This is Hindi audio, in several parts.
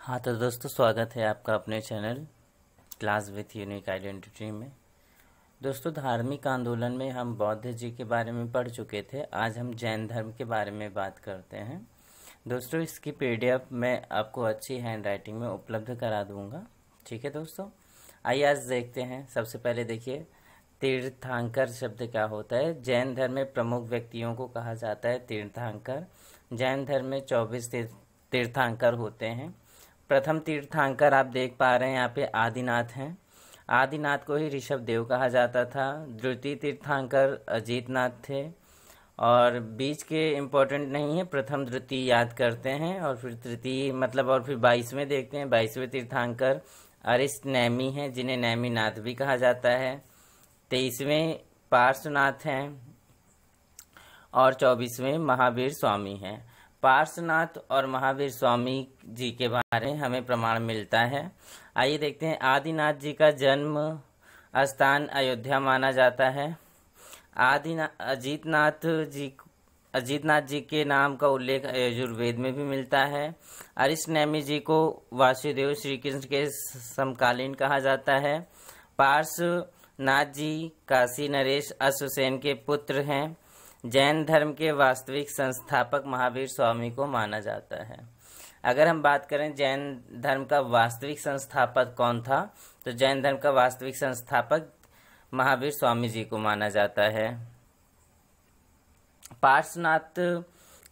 हाँ तो दोस्तों स्वागत है आपका अपने channel class with unique identity में दोस्तों धार्मिक आंदोलन में हम बौद्ध जी के बारे में पढ़ चुके थे आज हम जैन धर्म के बारे में बात करते हैं दोस्तों इसकी पीडीएफ मैं आपको अच्छी हैंड राइटिंग में उपलब्ध करा दूंगा ठीक है दोस्तों आइए आज देखते हैं सबसे पहले देखिए तीर्थांकर शब्द क्या होता है जैन धर्म में प्रमुख व्यक्तियों को कहा जाता है तीर्थांकर जैन धर्म में चौबीस तीर्थांकर होते हैं प्रथम तीर्थांकर आप देख पा रहे हैं यहाँ पे आदिनाथ हैं आदिनाथ को ही ऋषभ देव कहा जाता था द्वितीय तीर्थांकर अजीतनाथ थे और बीच के इम्पोर्टेंट नहीं है प्रथम द्वितीय याद करते हैं और फिर तृतीय मतलब और फिर बाईसवें देखते हैं बाईसवें तीर्थांकर अरिष्ट नैमी हैं जिन्हें नैमी नाथ भी कहा जाता है तेईसवें पार्श्वनाथ हैं और चौबीसवें महावीर स्वामी हैं पार्श्वनाथ और महावीर स्वामी जी के बारे में हमें प्रमाण मिलता है आइए देखते हैं आदिनाथ जी का जन्म स्थान अयोध्या माना जाता है आदिनाथ अजीतनाथ जी अजीतनाथ जी के नाम का उल्लेख आयुर्वेद में भी मिलता है नैमी जी को वासुदेव श्री कृष्ण के समकालीन कहा जाता है पार्श्वनाथ जी काशी नरेश अश्वसेन के पुत्र हैं जैन धर्म के वास्तविक संस्थापक महावीर स्वामी को माना जाता है अगर हम बात करें जैन धर्म का वास्तविक संस्थापक कौन था तो जैन धर्म का वास्तविक संस्थापक महावीर स्वामी जी को माना जाता है पार्श्वनाथ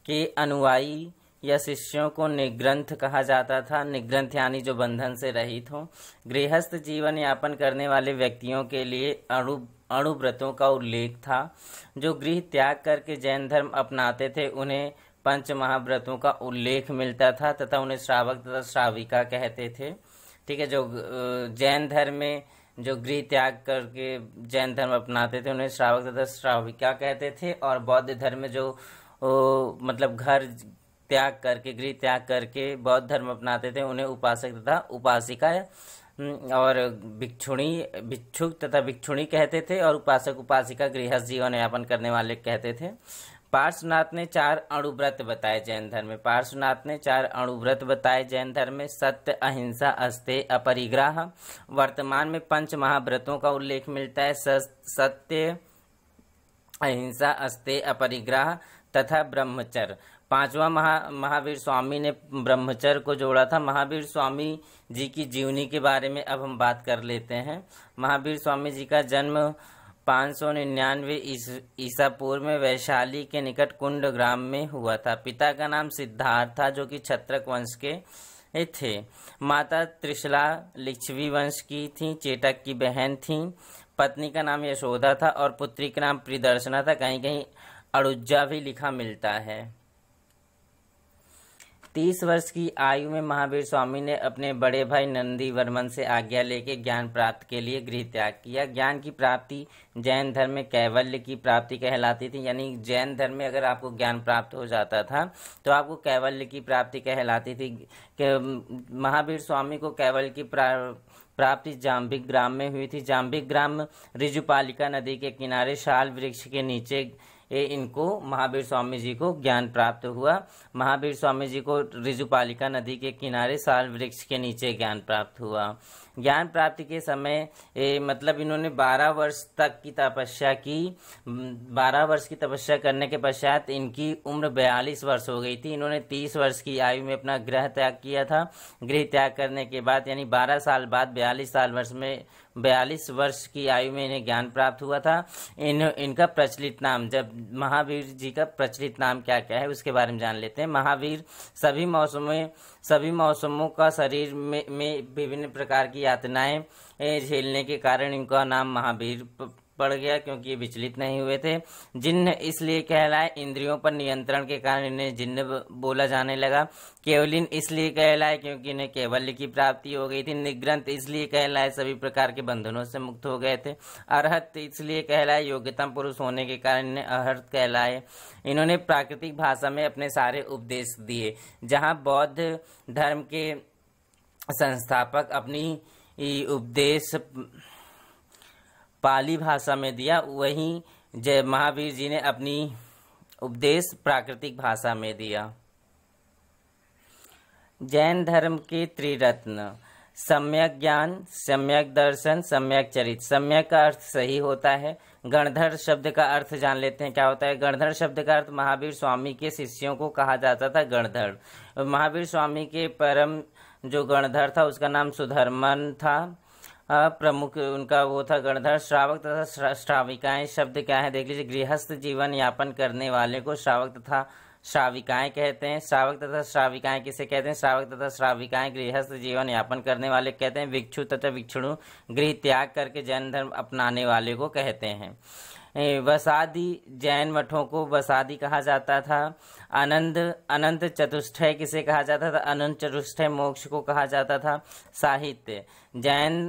के अनुयायी या शिष्यों को निग्रंथ कहा जाता था निग्रंथ यानी जो बंधन से रहित हो गृहस्थ जीवन यापन करने वाले व्यक्तियों के लिए अणु अणुव्रतों का उल्लेख था जो गृह त्याग करके जैन धर्म अपनाते थे उन्हें पंच महाव्रतों का उल्लेख मिलता था तथा उन्हें श्रावक तथा श्राविका कहते थे ठीक है जो जैन धर्म में जो गृह त्याग करके जैन धर्म अपनाते थे उन्हें श्रावक तथा श्राविका कहते थे और बौद्ध धर्म में जो ओ, मतलब घर त्याग करके गृह त्याग करके बौद्ध धर्म अपनाते थे उन्हें उपासक तथा उपासिका और भिक्षुणी भिक्षुक तथा भिक्षुणी कहते थे और उपासक उपासिका गृहस्थ जीवन यापन करने वाले कहते थे पार्श्वनाथ ने चार अणुव्रत बताए जैन धर्म में पार्श्वनाथ ने चार अणुव्रत बताए जैन धर्म में सत्य अहिंसा अस्ते अपरिग्रह वर्तमान में पंच महाव्रतों का उल्लेख मिलता है सत्य अहिंसा अस्ते अपरिग्रह तथा ब्रह्मचर्य पांचवा महा महावीर स्वामी ने ब्रह्मचर्य को जोड़ा था महावीर स्वामी जी की जीवनी के बारे में अब हम बात कर लेते हैं महावीर स्वामी जी का जन्म पाँच सौ निन्यानवे ईसा पूर्व में वैशाली के निकट कुंड ग्राम में हुआ था पिता का नाम सिद्धार्थ था जो कि छत्रक वंश के थे माता त्रिशला लिच्छवी वंश की थी चेटक की बहन थी पत्नी का नाम यशोदा था और पुत्री का नाम प्रियदर्शना था कहीं कहीं अड़ुजा भी लिखा मिलता है तीस वर्ष की आयु में महावीर स्वामी ने अपने बड़े भाई नंदी वर्मन से आज्ञा लेके ज्ञान प्राप्त के लिए गृह त्याग किया ज्ञान की प्राप्ति जैन धर्म में कैवल्य की प्राप्ति कहलाती थी यानी जैन धर्म में अगर आपको ज्ञान प्राप्त हो जाता था तो आपको कैवल्य की प्राप्ति कहलाती थी महावीर स्वामी को कैवल्य की प्राप्ति जाम्बिक ग्राम में हुई थी जाम्बिक ग्राम रिजुपालिका नदी के किनारे शाल वृक्ष के नीचे ये इनको महावीर स्वामी जी को ज्ञान प्राप्त हुआ महावीर स्वामी जी को रिजुपालिका नदी के किनारे साल वृक्ष के नीचे ज्ञान प्राप्त हुआ ज्ञान प्राप्ति के समय ए, मतलब इन्होंने 12 वर्ष तक की तपस्या की 12 वर्ष की तपस्या करने के पश्चात इनकी उम्र 42 वर्ष हो गई थी इन्होंने 30 वर्ष की आयु में अपना ग्रह त्याग किया था गृह त्याग करने के बाद यानी 12 साल बाद 42 साल वर्ष में बयालीस वर्ष की आयु में इन्हें ज्ञान प्राप्त हुआ था इन इनका प्रचलित नाम जब महावीर जी का प्रचलित नाम क्या क्या है उसके बारे में जान लेते हैं महावीर सभी में सभी मौसमों का शरीर में, में विभिन्न प्रकार की यातनाएं झेलने के कारण इनका नाम महावीर प, पड़ गया क्योंकि ये विचलित नहीं हुए थे जिन्न इसलिए कहलाए इंद्रियों पर नियंत्रण के कारण इन्हें जिन्न बोला जाने लगा केवलिन इसलिए कहलाए क्योंकि इन्हें केवल्य की प्राप्ति हो गई थी निग्रंथ इसलिए कहलाए सभी प्रकार के बंधनों से मुक्त हो गए थे अर्हत इसलिए कहलाए योग्यतम पुरुष होने के कारण इन्हें अहर्त कहलाए इन्होंने प्राकृतिक भाषा में अपने सारे उपदेश दिए जहाँ बौद्ध धर्म के संस्थापक अपनी उपदेश पाली भाषा में दिया वहीं जय महावीर जी ने अपनी उपदेश प्राकृतिक भाषा में दिया जैन धर्म के त्रिरत्न सम्यक ज्ञान सम्यक दर्शन सम्यक चरित सम्यक का अर्थ सही होता है गणधर शब्द का अर्थ जान लेते हैं क्या होता है गणधर शब्द का अर्थ महावीर स्वामी के शिष्यों को कहा जाता था गणधर महावीर स्वामी के परम जो गणधर था उसका नाम सुधर्मन था हाँ, प्रमुख उनका वो था गणधर श्रावक तथा श्राविकाएं शब्द क्या है देख लीजिए गृहस्थ जीवन यापन करने वाले को श्रावक तथा श्राविकाएं कहते हैं श्रावक तथा श्राविकाएं किसे कहते हैं श्रावक तथा श्राविकाएं गृहस्थ जीवन यापन करने वाले कहते हैं भिक्षु तथा भिक्षुणु गृह त्याग करके जैन धर्म अपनाने वाले को कहते हैं वसादी जैन मठों को वसादी कहा जाता था अनंत अनंत चतुष्ठय किसे कहा जाता था अनंत चतुष्ठय मोक्ष को कहा जाता था साहित्य जैन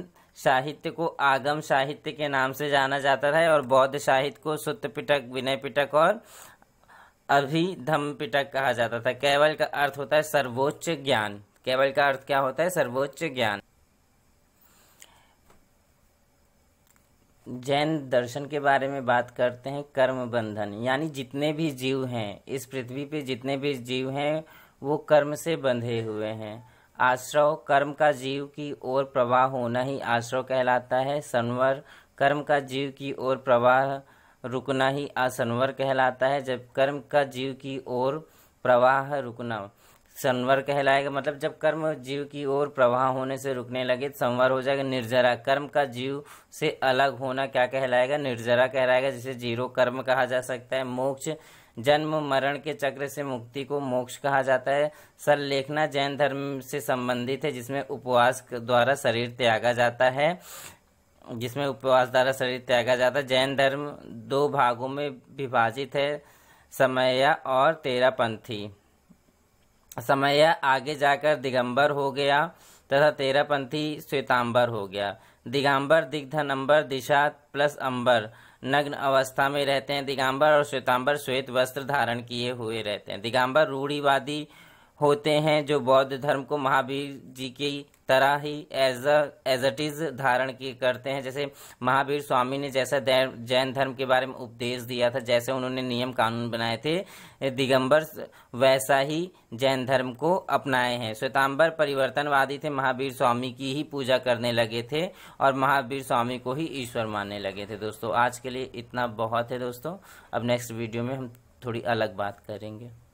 साहित्य को आगम साहित्य के नाम से जाना जाता था और बौद्ध साहित्य को सुत्त पिटक विनय पिटक और अभिधम पिटक कहा जाता था केवल का अर्थ होता है सर्वोच्च ज्ञान केवल का अर्थ क्या होता है सर्वोच्च ज्ञान जैन दर्शन के बारे में बात करते हैं कर्म बंधन यानी जितने भी जीव हैं इस पृथ्वी पे जितने भी जीव हैं वो कर्म से बंधे हुए हैं आश्रव कर्म का जीव की ओर प्रवाह होना ही आश्रव कहलाता है संवर कर्म का जीव की ओर प्रवाह रुकना ही असनवर कहलाता है जब कर्म का जीव की ओर प्रवाह रुकना संवर कहलाएगा मतलब जब कर्म जीव की ओर प्रवाह होने से रुकने लगे तो संवर हो जाएगा निर्जरा कर्म का जीव से अलग होना क्या कहलाएगा निर्जरा कहलाएगा जिसे जीरो कर्म कहा जा सकता है मोक्ष जन्म मरण के चक्र से मुक्ति को मोक्ष कहा जाता है सर लेखना जैन धर्म से संबंधित है जिसमें उपवास द्वारा शरीर त्यागा जाता है जिसमें उपवास द्वारा शरीर त्यागा जाता है जैन धर्म दो भागों में विभाजित है समया और तेरापंथी समया आगे जाकर दिगंबर हो गया तथा तेरापंथी श्वेतांबर हो गया दिगंबर दिग्धनंबर दिशा प्लस अंबर नग्न अवस्था में रहते हैं दिगंबर और श्वेतांबर श्वेत वस्त्र धारण किए हुए रहते हैं दिगंबर रूढ़ीवादी होते हैं जो बौद्ध धर्म को महावीर जी की तरह ही एज एज इट इज धारण की करते हैं जैसे महावीर स्वामी ने जैसा जैन धर्म के बारे में उपदेश दिया था जैसे उन्होंने नियम कानून बनाए थे दिगंबर वैसा ही जैन धर्म को अपनाए हैं श्वेतांबर परिवर्तनवादी थे महावीर स्वामी की ही पूजा करने लगे थे और महावीर स्वामी को ही ईश्वर मानने लगे थे दोस्तों आज के लिए इतना बहुत है दोस्तों अब नेक्स्ट वीडियो में हम थोड़ी अलग बात करेंगे